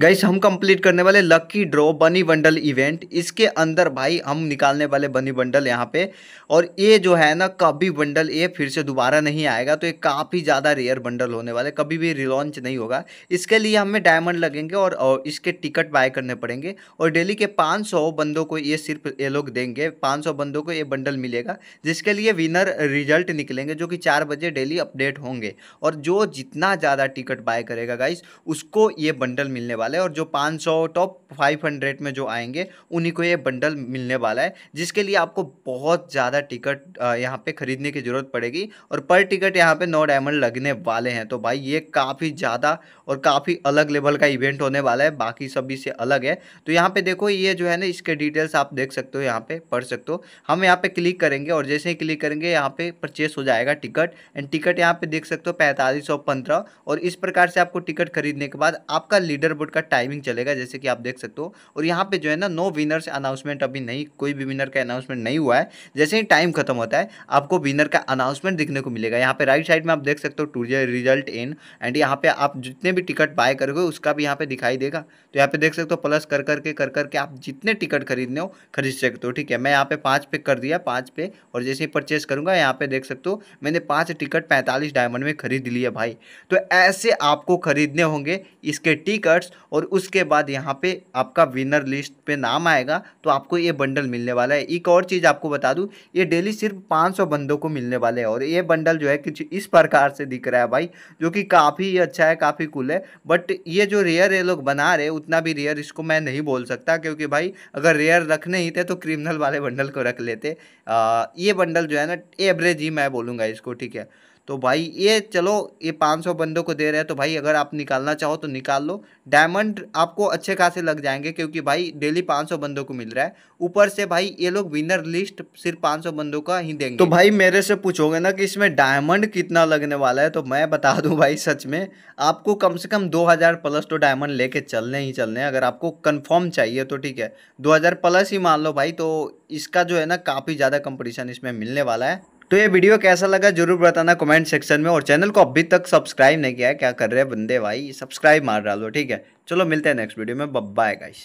guys हम complete करने वाले लकी ड्रॉ बनी बंडल इवेंट इसके अंदर भाई हम निकालने वाले बनी बंडल यहाँ पे और ये जो है ना कभी बंडल ये फिर से दोबारा नहीं आएगा तो ये काफ़ी ज़्यादा रेयर बंडल होने वाले कभी भी रिलॉन्च नहीं होगा इसके लिए हमें डायमंड लगेंगे और, और इसके टिकट बाय करने पड़ेंगे और डेली के पाँच बंदों को ये सिर्फ ये लोग देंगे पाँच बंदों को ये बंडल मिलेगा जिसके लिए विनर रिजल्ट निकलेंगे जो कि चार बजे डेली अपडेट होंगे और जो जितना ज़्यादा टिकट बाय करेगा गाइस उसको ये बंडल मिलने वाला वाला है और जो 500 टॉप 500 में जो आएंगे उन्हीं को ये बंडल मिलने वाला है जिसके लिए आपको बहुत ज़्यादा टिकट यहाँ पे ख़रीदने की ज़रूरत पड़ेगी और पर टिकट यहाँ पे नौ डायमंड लगने वाले हैं तो भाई ये काफ़ी ज़्यादा और काफ़ी अलग लेवल का इवेंट होने वाला है बाकी सभी से अलग है तो यहाँ पर देखो ये जो है ना इसके डिटेल्स आप देख सकते हो यहाँ पर पढ़ सकते हो हम यहाँ पर क्लिक करेंगे और जैसे ही क्लिक करेंगे यहाँ पर परचेस हो जाएगा टिकट एंड टिकट यहाँ पर देख सकते हो पैंतालीस और इस प्रकार से आपको टिकट खरीदने के बाद आपका लीडर बोर्ड का टाइमिंग चलेगा जैसे कि आप देख सकते हो और यहाँ पे जो है ना नो विनर्स अनाउंसमेंट अभी नहीं कोई भी विनर का अनाउंसमेंट नहीं हुआ है जैसे ही टाइम खत्म होता है आपको विनर का अनाउंसमेंट दिखने को मिलेगा यहाँ पे राइट साइड में आप देख सकते हो टू रिजल्ट इन एंड यहाँ पे आप जितने भी टिकट बाय करोगे उसका भी यहाँ पे दिखाई देगा तो यहाँ पे देख सकते हो प्लस कर करके कर करके आप जितने टिकट खरीदने हो खरीद सकते हो ठीक है मैं यहाँ पे पाँच पे कर दिया पाँच पे और जैसे ही परचेस करूँगा यहाँ पे देख सकते हो मैंने पाँच टिकट पैंतालीस डायमंड में खरीद लिया भाई तो ऐसे आपको खरीदने होंगे इसके टिकट्स और उसके बाद यहाँ पे आपका विनर लिस्ट पे नाम आएगा तो आपको ये बंडल मिलने वाला है एक और चीज़ आपको बता दूँ ये डेली सिर्फ पाँच सौ बंदों को मिलने वाले है और ये बंडल जो है कुछ इस प्रकार से दिख रहा है भाई जो कि काफ़ी अच्छा है काफ़ी कुल है बट ये जो रेयर ये लोग बना रहे उतना भी रेयर इसको मैं नहीं बोल सकता क्योंकि भाई अगर रेयर रखने ही थे तो क्रिमिनल वाले बंडल को रख लेते आ, ये बंडल जो है ना एवरेज ही मैं बोलूँगा इसको ठीक है तो भाई ये चलो ये पाँच सौ बंदों को दे रहे हैं तो भाई अगर आप निकालना चाहो तो निकाल लो डायमंड आपको अच्छे खासे लग जाएंगे क्योंकि भाई डेली पाँच सौ बंदों को मिल रहा है ऊपर से भाई ये लोग विनर लिस्ट सिर्फ पाँच सौ बंदों का ही देंगे तो भाई मेरे से पूछोगे ना कि इसमें डायमंड कितना लगने वाला है तो मैं बता दूँ भाई सच में आपको कम से कम दो हज़ार प्लस तो डायमंड लेके चलने ही चलने अगर आपको कन्फर्म चाहिए तो ठीक है दो हज़ार प्लस ही मान लो भाई तो इसका जो है ना काफ़ी ज़्यादा कंपटीशन इसमें मिलने वाला है तो ये वीडियो कैसा लगा जरूर बताना कमेंट सेक्शन में और चैनल को अभी तक सब्सक्राइब नहीं किया है क्या कर रहे हैं बंदे भाई सब्सक्राइब मार डालो ठीक है चलो मिलते हैं नेक्स्ट वीडियो में बब्बा है गाइस